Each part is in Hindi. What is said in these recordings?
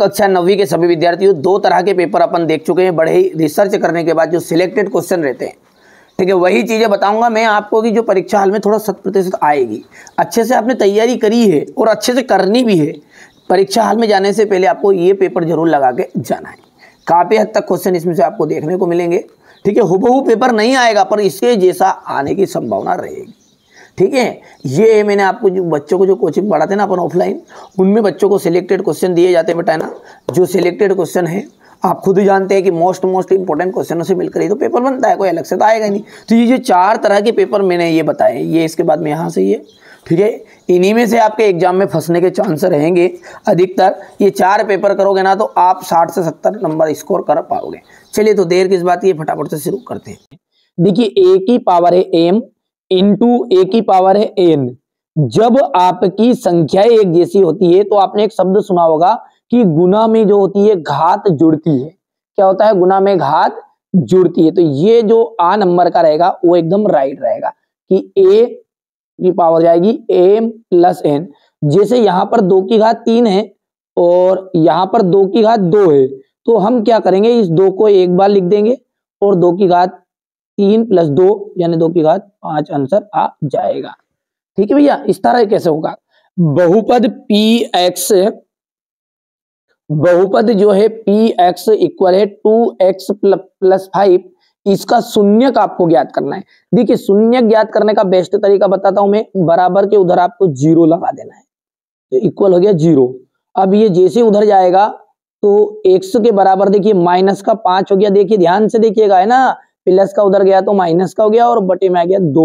कक्षा अच्छा नवी के सभी विद्यार्थियों दो तरह के पेपर अपन देख चुके हैं बड़े ही रिसर्च करने के बाद जो सिलेक्टेड क्वेश्चन रहते हैं ठीक है वही चीज़ें बताऊंगा मैं आपको कि जो परीक्षा हाल में थोड़ा शत प्रतिशत आएगी अच्छे से आपने तैयारी करी है और अच्छे से करनी भी है परीक्षा हाल में जाने से पहले आपको ये पेपर जरूर लगा के जाना है काफ़ी हद तक क्वेश्चन इसमें से आपको देखने को मिलेंगे ठीक है हुबहू पेपर नहीं आएगा पर इसके जैसा आने की संभावना रहेगी ठीक है ये मैंने आपको जो बच्चों को जो कोचिंग पढ़ाते ना अपन ऑफलाइन उनमें बच्चों को सिलेक्टेड क्वेश्चन दिए जाते हैं बेटा ना जो सिलेक्टेड क्वेश्चन है आप खुद ही जानते हैं कि मोस्ट मोस्ट इंपॉर्टेंट क्वेश्चनों से मिलकर ही तो पेपर बनता है कोई अलग से तो आएगा नहीं तो ये जो चार तरह के पेपर मैंने ये बताए ये इसके बाद में यहाँ से ये ठीक है इन्हीं में से आपके एग्जाम में फंसने के चांस रहेंगे अधिकतर ये चार पेपर करोगे ना तो आप साठ से सत्तर नंबर स्कोर कर पाओगे चलिए तो देर किस बात की फटाफट से शुरू करते हैं देखिए ए की पावर है एम इंटू ए की पावर है एन जब आपकी संख्या एक जैसी होती है तो आपने एक शब्द सुना होगा कि गुना में जो होती है घात जुड़ती है क्या होता है गुना में घात जुड़ती है तो ये जो आ नंबर का रहेगा वो एकदम राइट रहेगा कि ए की पावर जाएगी एम प्लस एन जैसे यहाँ पर दो की घात तीन है और यहाँ पर दो की घात दो है तो हम क्या करेंगे इस दो को एक बार लिख देंगे और दो की घात तीन प्लस दो यानी दो की घात पांच आंसर आ जाएगा ठीक है भैया इस तरह कैसे होगा बहुपद पी एक्स बहुपद जो है पी एक्स इक्वल है टू एक्स प्लस फाइव इसका शून्य का आपको ज्ञात करना है देखिए शून्य ज्ञात करने का बेस्ट तरीका बताता हूं मैं बराबर के उधर आपको जीरो लगा देना है तो इक्वल हो गया जीरो अब ये जैसे उधर जाएगा तो एक्स के बराबर देखिए माइनस का पांच हो गया देखिए ध्यान से देखिएगा है ना प्लस का उधर गया तो माइनस का हो गया और बटे में आ गया दो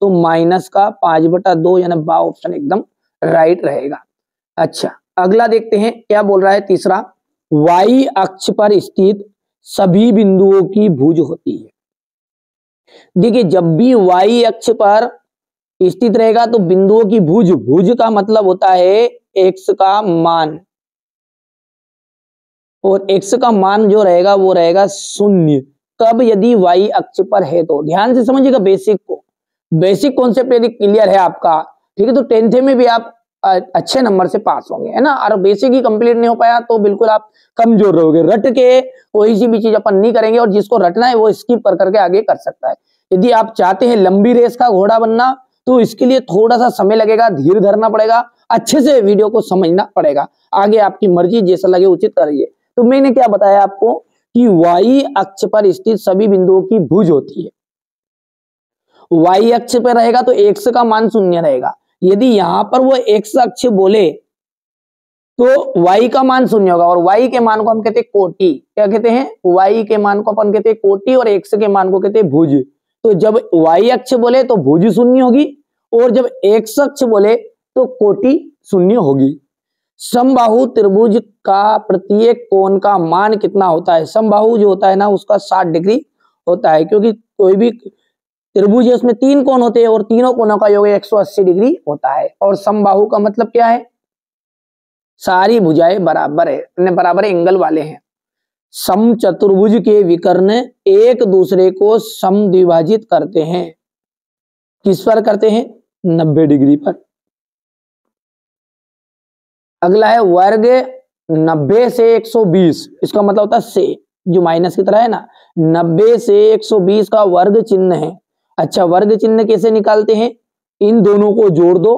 तो माइनस का पांच बटा दो यानी बा ऑप्शन एकदम राइट रहेगा अच्छा अगला देखते हैं क्या बोल रहा है तीसरा वाई अक्ष पर स्थित सभी बिंदुओं की भुज होती है देखिए जब भी वाई अक्ष पर स्थित रहेगा तो बिंदुओं की भुज भुज का मतलब होता है एक्स का मान और एक्स का मान जो रहेगा वो रहेगा शून्य कब यदि वाई अक्ष पर है तो ध्यान से समझिएगा बेसिक को बेसिक कॉन्सेप्ट यदि क्लियर है आपका ठीक है तो टेंथ में भी आप अच्छे नंबर से पास होंगे है ना और बेसिक ही कंप्लीट नहीं हो पाया तो बिल्कुल आप कमजोर रहोगे रट के कोई सी भी चीज अपन नहीं करेंगे और जिसको रटना है वो स्किप कर करके आगे कर सकता है यदि आप चाहते हैं लंबी रेस का घोड़ा बनना तो इसके लिए थोड़ा सा समय लगेगा धीर धरना पड़ेगा अच्छे से वीडियो को समझना पड़ेगा आगे आपकी मर्जी जैसा लगे उचित करिए तो मैंने क्या बताया आपको कि वाई अक्ष पर स्थित सभी बिंदुओं की भुज होती है वाई अक्ष पर रहेगा तो एक्स का मान शून्य रहेगा यदि यहां पर वो एक्स अक्ष बोले तो वाई का मान शून्य होगा और वाई के मान को हम कहते हैं कोटि क्या कहते हैं वाई के मान को अपन कहते हैं कोटि और एक्स के मान को कहते हैं भुज तो जब वाई अक्ष बोले तो भुज शून्य होगी और जब एक्स अक्ष बोले तो कोटि शून्य होगी समबाहु त्रिभुज का प्रत्येक कोण का मान कितना होता है समबाहु जो होता है ना उसका साठ डिग्री होता है क्योंकि कोई भी त्रिभुज है उसमें तीन कोण होते हैं और तीनों कोणों का योग 180 डिग्री होता है और समबाहु का मतलब क्या है सारी भुजाएं बराबर है बराबर एंगल वाले हैं सम चतुर्भुज के विकर्ण एक दूसरे को विभाजित करते हैं किस पर करते हैं नब्बे डिग्री पर अगला है वर्ग 90 से 120 इसका मतलब होता है से जो माइनस की तरह है ना 90 से 120 का वर्ग चिन्ह है अच्छा वर्ग चिन्ह कैसे निकालते हैं इन दोनों को जोड़ दो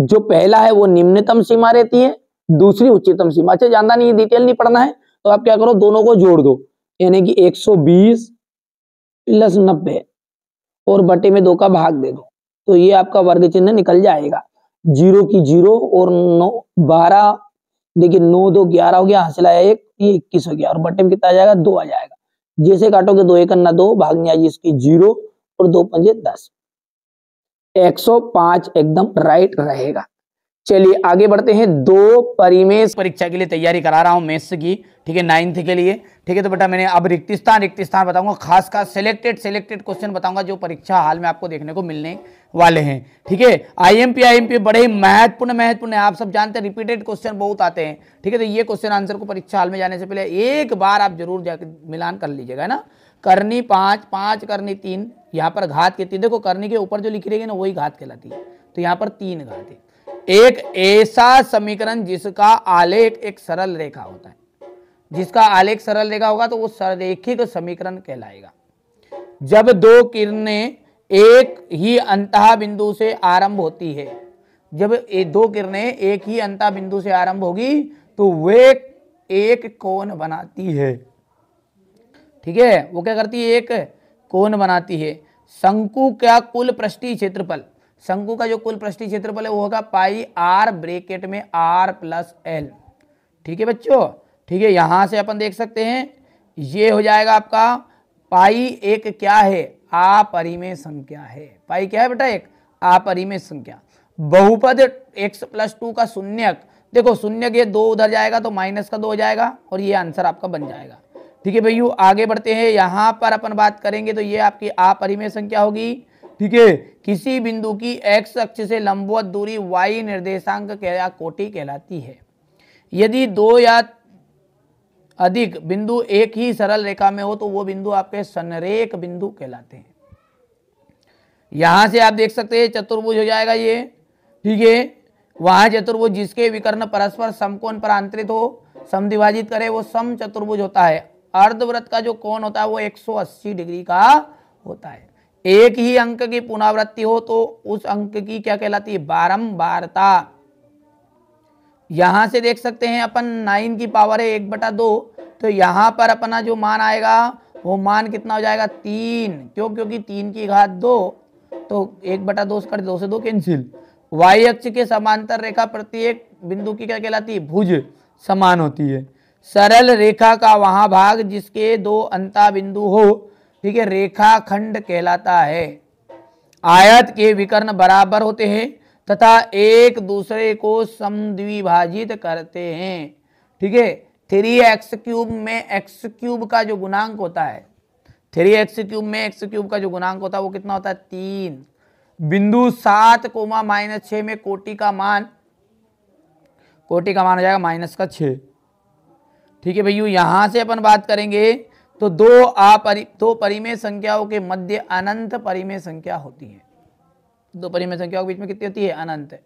जो पहला है वो निम्नतम सीमा रहती है दूसरी उच्चतम सीमा अच्छा जानना नहीं डिटेल नहीं पढ़ना है तो आप क्या करो दोनों को जोड़ दो यानी कि 120 प्लस नब्बे और बटे में दो का भाग दे दो तो ये आपका वर्ग चिन्ह निकल जाएगा जीरो की जीरो और नौ बारह देखिए नौ दो ग्यारह हो गया हासिल आया एक ये इक्कीस हो गया और बटे में कितना आ जाएगा दो आ जाएगा जैसे काटोगे दो एक अन्ना दो भाग आ इसकी जीरो और दो पंजे दस पांच एकदम राइट रहेगा चलिए आगे बढ़ते हैं दो परिमेश परीक्षा के लिए तैयारी करा रहा हूं मेथ्स की ठीक है नाइन्थ के लिए ठीक है तो बेटा मैंने अब रिक्तिस्तान रिक्तिस्तान बताऊंगा खास खास सेलेक्टेड सेलेक्टेड क्वेश्चन बताऊंगा जो परीक्षा हाल में आपको देखने को मिलने वाले हैं ठीक है आईएमपी आईएमपी बड़े ही महत्वपूर्ण महत्वपूर्ण है आप सब जानते हैं रिपीटेड क्वेश्चन बहुत आते हैं ठीक है तो ये क्वेश्चन आंसर को परीक्षा हाल में जाने से पहले एक बार आप जरूर जाकर मिलान कर लीजिएगा ना करनी पाँच पाँच करनी तीन यहाँ पर घात के तीन देखो करनी के ऊपर जो लिखी रहेगी ना वही घात कहलाती है तो यहाँ पर तीन घात है एक ऐसा समीकरण जिसका आलेख एक सरल रेखा होता है जिसका आलेख सरल रेखा होगा तो वो सरेखिक समीकरण कहलाएगा जब दो किरणें एक ही अंतः बिंदु से आरंभ होती है जब ए, दो किरणें एक ही अंतः बिंदु से आरंभ होगी तो वे एक कोण बनाती है ठीक है वो क्या करती है एक कोण बनाती है शंकु का कुल पृष्ठी क्षेत्रफल शंकु का जो कुल पृष्ठीय क्षेत्रफल है वो होगा पाई आर ब्रेकेट में आर प्लस एल ठीक है बच्चों ठीक है यहाँ से अपन देख सकते हैं ये हो जाएगा आपका पाई एक क्या है अपरिमेय संख्या है पाई क्या है बेटा एक अपरिमेय संख्या बहुपद एक्स प्लस टू का शून्यक देखो शून्य ये दो उधर जाएगा तो माइनस का दो हो जाएगा और ये आंसर आपका बन जाएगा ठीक है भैया आगे बढ़ते हैं यहाँ पर अपन बात करेंगे तो ये आपकी अपरिमेय संख्या होगी ठीक है किसी बिंदु की एक्स अक्ष से लंबवत दूरी वाई निर्देशांक या कोटि कहलाती है यदि दो या अधिक बिंदु एक ही सरल रेखा में हो तो वो बिंदु आपके सनरेख बिंदु कहलाते हैं यहां से आप देख सकते हैं चतुर्भुज हो जाएगा ये ठीक है वहां चतुर्भुज जिसके विकर्ण परस्पर समकोण पर आंतरित हो समिभाजित करे वो सम चतुर्भुज होता है अर्धव्रत का जो कोण होता है वो 180 डिग्री का होता है एक ही अंक की पुनरावृत्ति हो तो उस अंक की क्या कहलाती है बारंबारता यहां से देख सकते हैं अपन नाइन की पावर है एक बटा दो तो यहां पर अपना जो मान आएगा वो मान कितना हो जाएगा तीन क्यों क्योंकि तीन की घात दो तो एक बटा दो कर दो से दो कैंसिल वाई अक्ष के समांतर रेखा प्रत्येक बिंदु की क्या कहलाती है भुज समान होती है सरल रेखा का वहां भाग जिसके दो अंता बिंदु हो ठीक है रेखा खंड कहलाता है आयत के विकर्ण बराबर होते हैं तथा एक दूसरे को समद्विभाजित करते हैं ठीक है थ्री एक्स क्यूब में एक्स क्यूब का जो गुणांक होता है थ्री एक्स क्यूब में एक्स क्यूब का जो गुणांक होता है वो कितना होता है तीन बिंदु सात कोमा माइनस छ में कोटि का मान कोटि का मान हो जाएगा माइनस का छ ठीक है भैया यहां से अपन बात करेंगे तो दो अपरि दो परिमेय संख्याओं के मध्य अनंत परिमेय संख्या होती है दो परिमेय संख्याओं के बीच में कितनी होती है अनंत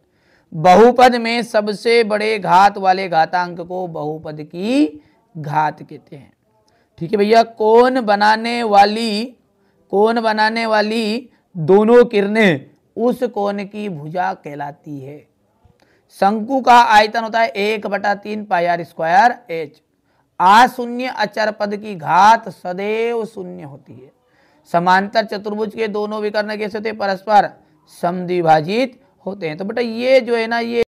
बहुपद में सबसे बड़े घात वाले घातांक को बहुपद की घात कहते हैं ठीक है भैया कौन बनाने वाली कौन बनाने वाली दोनों किरणें उस कोण की भुजा कहलाती है शंकु का आयतन होता है एक बटा तीन पाई आर स्क्वायर एच आशून्य अचर पद की घात सदैव शून्य होती है समांतर चतुर्भुज के दोनों विकर्ण कैसे होते परस्पर समद्विभाजित होते हैं तो बेटा ये जो है ना ये